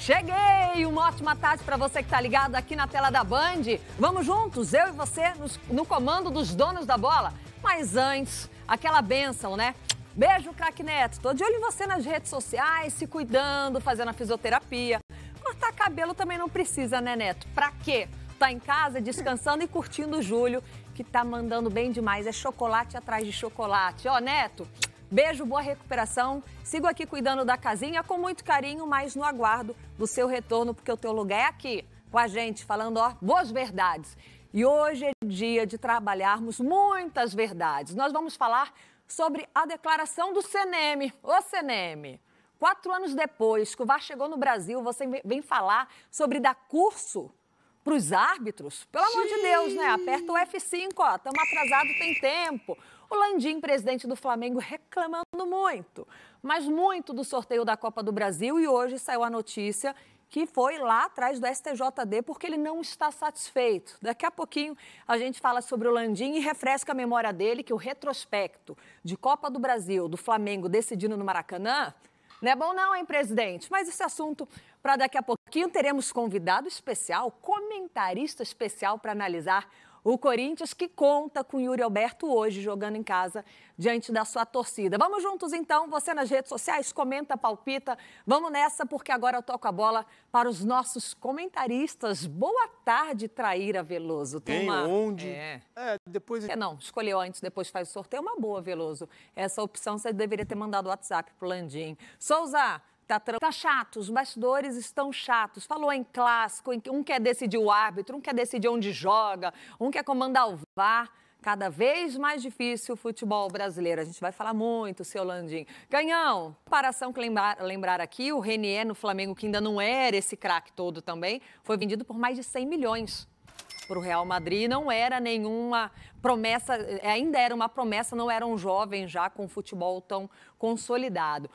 Cheguei! Uma ótima tarde para você que está ligado aqui na tela da Band. Vamos juntos, eu e você, nos, no comando dos donos da bola. Mas antes, aquela benção, né? Beijo, craque Neto. Tô de olho em você nas redes sociais, se cuidando, fazendo a fisioterapia. Cortar cabelo também não precisa, né, Neto? Pra quê? Tá em casa, descansando e curtindo o Júlio, que tá mandando bem demais. É chocolate atrás de chocolate. Ó, Neto, Beijo, boa recuperação. Sigo aqui cuidando da casinha com muito carinho, mas no aguardo do seu retorno, porque o teu lugar é aqui, com a gente, falando ó, boas verdades. E hoje é dia de trabalharmos muitas verdades. Nós vamos falar sobre a declaração do CNM. Ô, CNM! Quatro anos depois que o VAR chegou no Brasil, você vem falar sobre dar curso para os árbitros, pelo amor Sim. de Deus, né? Aperta o F5, ó, estamos atrasados, tem tempo. O Landim, presidente do Flamengo, reclamando muito, mas muito do sorteio da Copa do Brasil e hoje saiu a notícia que foi lá atrás do STJD porque ele não está satisfeito. Daqui a pouquinho a gente fala sobre o Landim e refresca a memória dele que o retrospecto de Copa do Brasil do Flamengo decidindo no Maracanã não é bom não, hein, presidente? Mas esse assunto para daqui a pouquinho pouquinho teremos convidado especial, comentarista especial para analisar o Corinthians que conta com Yuri Alberto hoje jogando em casa diante da sua torcida. Vamos juntos então, você nas redes sociais, comenta, palpita. Vamos nessa porque agora eu toco a bola para os nossos comentaristas. Boa tarde, Traíra Veloso. Tem uma... onde? É. é depois é, não, escolheu antes, depois faz o sorteio, é uma boa, Veloso. Essa opção você deveria ter mandado o WhatsApp pro Landim. Souza, tá, tá chato, os bastidores estão chatos. Falou em clássico, em que um quer decidir o árbitro, um quer decidir onde joga, um quer comandar o VAR. Cada vez mais difícil o futebol brasileiro. A gente vai falar muito, seu Landim. Ganhão, comparação que lembrar, lembrar aqui, o Renier no Flamengo, que ainda não era esse craque todo também, foi vendido por mais de 100 milhões para o Real Madrid. Não era nenhuma promessa, eh, ainda era uma promessa, não era um jovem já com futebol tão consolidado.